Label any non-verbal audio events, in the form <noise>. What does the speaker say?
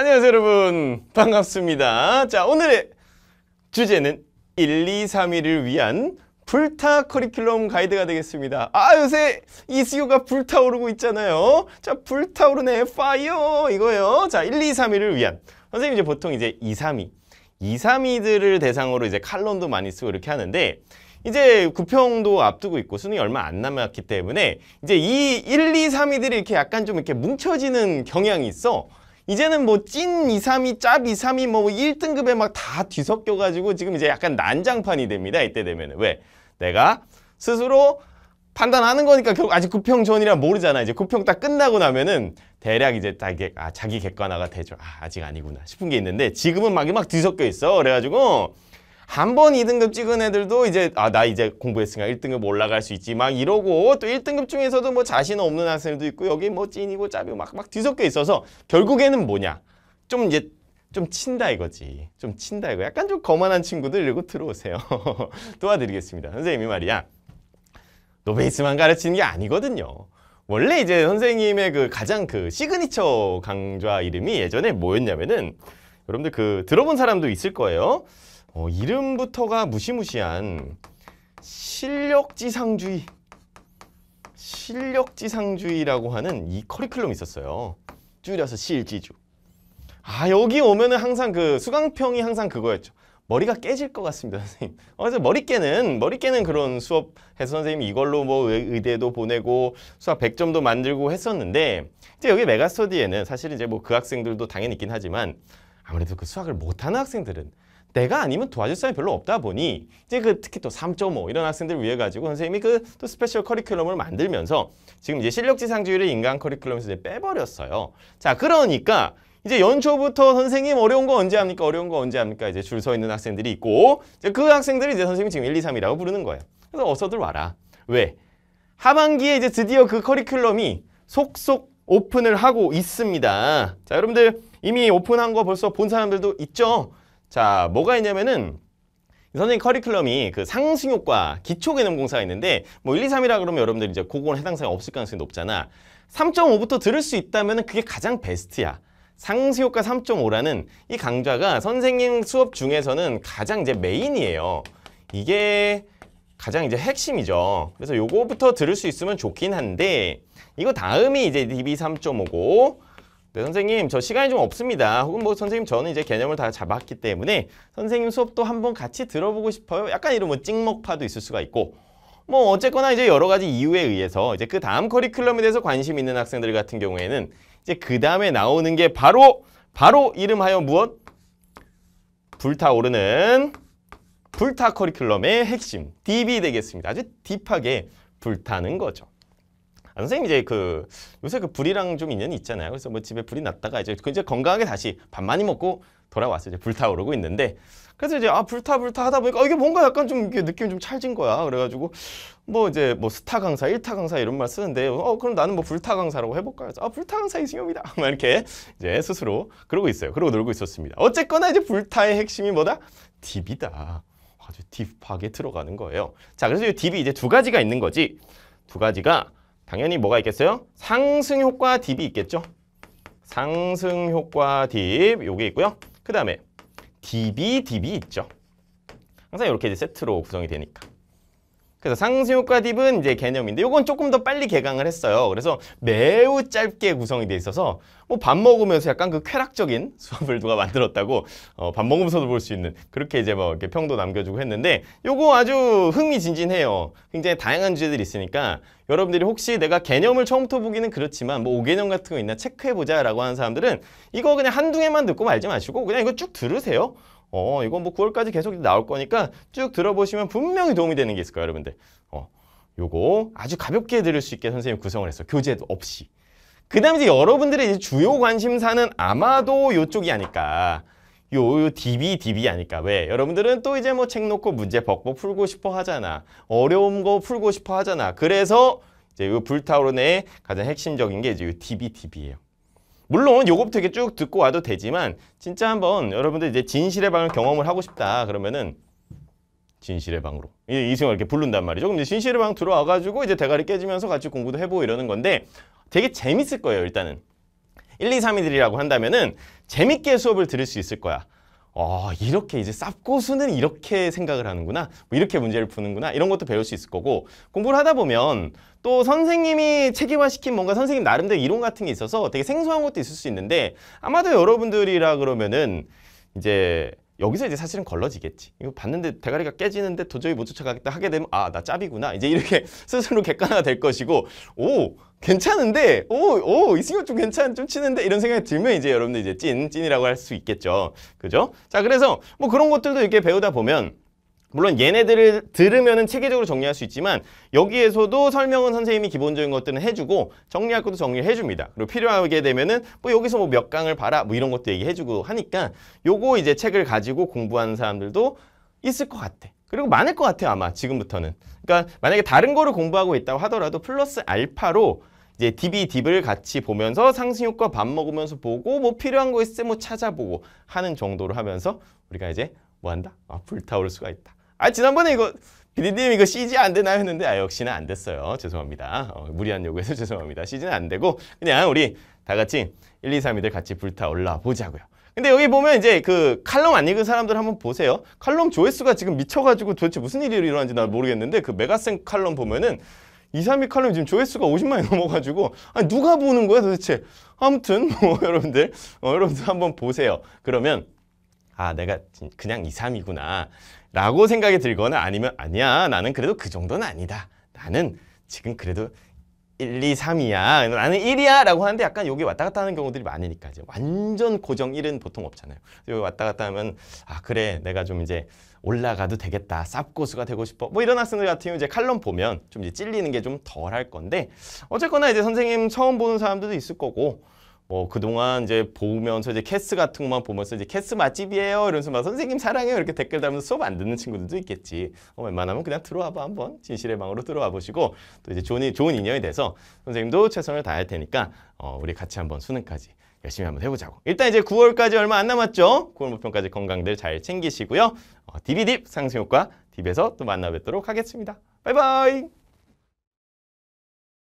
안녕하세요 여러분 반갑습니다 자 오늘의 주제는 1, 2, 3위를 위한 불타 커리큘럼 가이드가 되겠습니다 아 요새 이슈가 불타오르고 있잖아요 자 불타오르네 파이어 이거요 자 1, 2, 3위를 위한 선생님 이제 보통 이제 2, 3위 2, 3위들을 대상으로 이제 칼럼도 많이 쓰고 이렇게 하는데 이제 구평도 앞두고 있고 수능이 얼마 안 남았기 때문에 이제 이 1, 2, 3위들이 이렇게 약간 좀 이렇게 뭉쳐지는 경향이 있어 이제는 뭐 찐 2, 3이, 짭 2, 3이 뭐 1등급에 막 다 뒤섞여가지고 지금 이제 약간 난장판이 됩니다. 이때 되면은. 왜? 내가 스스로 판단하는 거니까 결국 아직 구평 전이라 모르잖아. 이제 구평 딱 끝나고 나면은 대략 이제 다 이게 아, 자기 객관화가 되죠. 아, 아직 아니구나 싶은 게 있는데 지금은 막이 막 뒤섞여 있어. 그래가지고 한번 2등급 찍은 애들도 이제 아 나 이제 공부했으니까 1등급 올라갈 수 있지 막 이러고 또 1등급 중에서도 뭐 자신 없는 학생도 있고 여기 뭐 찐이고 짭이고 막, 막 뒤섞여 있어서 결국에는 뭐냐 좀 이제 좀 친다 이거지 좀 친다 이거 약간 좀 거만한 친구들 이러고 들어오세요 <laughs> 도와드리겠습니다 선생님이 말이야 너 베이스만 가르치는 게 아니거든요 원래 이제 선생님의 그 가장 그 시그니처 강좌 이름이 예전에 뭐였냐면은 여러분들 그 들어본 사람도 있을 거예요 어, 이름부터가 무시무시한 실력지상주의 실력지상주의라고 하는 이 커리큘럼이 있었어요. 줄여서 실지주. 아 여기 오면은 항상 그 수강평이 항상 그거였죠. 머리가 깨질 것 같습니다, 선생님. 어, 그래서 머리 깨는, 머리 깨는 그런 수업해서 선생님이 이걸로 뭐 의대도 보내고 수학 100점도 만들고 했었는데 이제 여기 메가스터디에는 사실 이제 뭐 그 학생들도 당연히 있긴 하지만 아무래도 그 수학을 못하는 학생들은 내가 아니면 도와줄 사람이 별로 없다 보니 이제 그 특히 또 3.5 이런 학생들 을 위해 가지고 선생님이 그 또 스페셜 커리큘럼을 만들면서 지금 이제 실력지상주의를 인간 커리큘럼에서 이제 빼버렸어요. 자 그러니까 이제 연초부터 선생님 어려운 거 언제 합니까? 어려운 거 언제 합니까? 이제 줄 서 있는 학생들이 있고 그 학생들이 이제 선생님이 지금 1, 2, 3이라고 부르는 거예요. 그래서 어서들 와라. 왜? 하반기에 이제 드디어 그 커리큘럼이 속속 오픈을 하고 있습니다. 자 여러분들 이미 오픈한 거 벌써 본 사람들도 있죠? 자, 뭐가 있냐면은 선생님 커리큘럼이 그 상승효과, 기초개념공사가 있는데 뭐 1, 2, 3이라 그러면 여러분들 이제 그거는 해당 사항이 없을 가능성이 높잖아. 3.5부터 들을 수 있다면 그게 가장 베스트야. 상승효과 3.5라는 이 강좌가 선생님 수업 중에서는 가장 이제 메인이에요. 이게 가장 이제 핵심이죠. 그래서 요거부터 들을 수 있으면 좋긴 한데 이거 다음이 이제 DB 3.5고 네, 선생님 저 시간이 좀 없습니다. 혹은 뭐 선생님 저는 이제 개념을 다 잡았기 때문에 선생님 수업도 한번 같이 들어보고 싶어요. 약간 이런 뭐 찍먹파도 있을 수가 있고 뭐 어쨌거나 이제 여러 가지 이유에 의해서 이제 그 다음 커리큘럼에 대해서 관심 있는 학생들 같은 경우에는 이제 그 다음에 나오는 게 바로 바로 이름하여 무엇? 불타오르는 불타 커리큘럼의 핵심 DB 되겠습니다. 아주 딥하게 불타는 거죠. 선생님 이제 그 요새 그 불이랑 좀 인연이 있잖아요. 그래서 뭐 집에 불이 났다가 이제 그 이제 건강하게 다시 밥 많이 먹고 돌아왔어요. 이제 불타오르고 있는데 그래서 이제 아 불타 불타 하다 보니까 아, 이게 뭔가 약간 좀 이게 느낌이 좀 찰진 거야. 그래가지고 뭐 이제 뭐 스타 강사, 일타 강사 이런 말 쓰는데 어 그럼 나는 뭐 불타 강사라고 해볼까 해서 아 불타 강사 이승엽이다. <laughs> 막 이렇게 이제 스스로 그러고 있어요. 그러고 놀고 있었습니다. 어쨌거나 이제 불타의 핵심이 뭐다? 딥이다. 아주 딥하게 들어가는 거예요. 자 그래서 이 딥이 이제 두 가지가 있는 거지. 두 가지가 당연히 뭐가 있겠어요? 상승 효과 딥이 있겠죠. 상승 효과 딥 요게 있고요. 그 다음에 딥이 딥이 있죠. 항상 이렇게 세트로 구성이 되니까. 그래서 상승효과 딥은 이제 개념인데 이건 조금 더 빨리 개강을 했어요. 그래서 매우 짧게 구성이 돼 있어서 뭐 밥 먹으면서 약간 그 쾌락적인 <laughs> 수업을 누가 만들었다고 어, 밥 먹으면서도 볼 수 있는 그렇게 이제 뭐 이렇게 평도 남겨주고 했는데 요거 아주 흥미진진해요. 굉장히 다양한 주제들이 있으니까 여러분들이 혹시 내가 개념을 처음부터 보기는 그렇지만 뭐 5개념 같은 거 있나 체크해보자 라고 하는 사람들은 이거 그냥 한두 개만 듣고 말지 마시고 그냥 이거 쭉 들으세요. 어, 이건 뭐 9월까지 계속 나올 거니까 쭉 들어보시면 분명히 도움이 되는 게 있을 거예요, 여러분들. 어, 요거 아주 가볍게 들을 수 있게 선생님 구성을 했어. 교재도 없이. 그 다음에 이제 여러분들의 이제 주요 관심사는 아마도 요쪽이 아닐까. 요, 요 DB, DB 아닐까. 왜? 여러분들은 또 이제 뭐 책 놓고 문제 벅벅 풀고 싶어 하잖아. 어려운 거 풀고 싶어 하잖아. 그래서 이제 요 불타오르네의 가장 핵심적인 게 이제 요 DB, DB예요. 물론 요거부터 이렇게 쭉 듣고 와도 되지만 진짜 한번 여러분들 이제 진실의 방을 경험을 하고 싶다 그러면은 진실의 방으로 이, 이 순간 이렇게 부른단 말이죠. 그럼 이제 진실의 방 들어와가지고 이제 대가리 깨지면서 같이 공부도 해보고 이러는 건데 되게 재밌을 거예요 일단은 1, 2, 3, 2들이라고 한다면은 재밌게 수업을 들을 수 있을 거야. 어, 이렇게 이제 쌉고수는 이렇게 생각을 하는구나 뭐 이렇게 문제를 푸는구나 이런 것도 배울 수 있을 거고 공부를 하다 보면 또 선생님이 체계화시킨 뭔가 선생님 나름대로 이론 같은 게 있어서 되게 생소한 것도 있을 수 있는데 아마도 여러분들이라 그러면은 이제 여기서 이제 사실은 걸러지겠지. 이거 봤는데 대가리가 깨지는데 도저히 못 쫓아가겠다 하게 되면 아 나 짭이구나. 이제 이렇게 <laughs> 스스로 객관화가 될 것이고 오 괜찮은데 오오 이승엽 좀 괜찮 좀 치는데 이런 생각이 들면 이제 여러분들 이제 찐 찐이라고 할 수 있겠죠. 그죠? 자 그래서 뭐 그런 것들도 이렇게 배우다 보면 물론 얘네들을 들으면 체계적으로 정리할 수 있지만 여기에서도 설명은 선생님이 기본적인 것들은 해주고 정리할 것도 정리를 해줍니다. 그리고 필요하게 되면은 뭐 여기서 뭐 몇 강을 봐라 뭐 이런 것도 얘기해주고 하니까 요거 이제 책을 가지고 공부하는 사람들도 있을 것 같아. 그리고 많을 것 같아요 아마 지금부터는. 그러니까 만약에 다른 거를 공부하고 있다고 하더라도 플러스 알파로 이제 DB, 딥을 같이 보면서 상승효과 밥 먹으면서 보고 뭐 필요한 거 있으면 뭐 찾아보고 하는 정도로 하면서 우리가 이제 뭐 한다? 아, 불타올 수가 있다. 아 지난번에 이거 비디님 이거 CG 안 되나 했는데 아 역시나 안 됐어요. 죄송합니다. 어, 무리한 요구해서 <laughs> 죄송합니다. CG는 안 되고 그냥 우리 다 같이 1, 2, 3이들 같이 불타 올라 보자고요. 근데 여기 보면 이제 그 칼럼 안 읽은 그 사람들 한번 보세요. 칼럼 조회수가 지금 미쳐가지고 도대체 무슨 일이 일어난지 나 모르겠는데 그 메가생 칼럼 보면은 2, 3위 칼럼이 지금 조회수가 50만이 <laughs> 넘어가지고 아니 누가 보는 거야 도대체. 아무튼 뭐 <laughs> 여러분들 어, 여러분들 한번 보세요. 그러면 아 내가 그냥 2, 3이구나. 라고 생각이 들거나 아니면 아니야 나는 그래도 그 정도는 아니다 나는 지금 그래도 1, 2, 3이야 나는 1이야 라고 하는데 약간 여기 왔다 갔다 하는 경우들이 많으니까 이제 완전 고정 1은 보통 없잖아요 여기 왔다 갔다 하면 아 그래 내가 좀 이제 올라가도 되겠다 쌉고수가 되고 싶어 뭐 이런 학생들 같은 경우 이제 칼럼 보면 좀 이제 찔리는 게 좀 덜 할 건데 어쨌거나 이제 선생님 처음 보는 사람들도 있을 거고 뭐 그동안 이제 보면서 이제 캐스 같은 것만 보면서 이제 캐스 맛집이에요 이러면서 막 선생님 사랑해요 이렇게 댓글 달면서 수업 안 듣는 친구들도 있겠지 어, 웬만하면 그냥 들어와봐 한번 진실의 방으로 들어와 보시고 또 이제 좋은, 좋은 인연이 돼서 선생님도 최선을 다할 테니까 어, 우리 같이 한번 수능까지 열심히 한번 해보자고 일단 이제 9월까지 얼마 안 남았죠 9월 목표까지 건강들 잘 챙기시고요 어, 디비딥 상승효과 딥에서 또 만나 뵙도록 하겠습니다 바이바이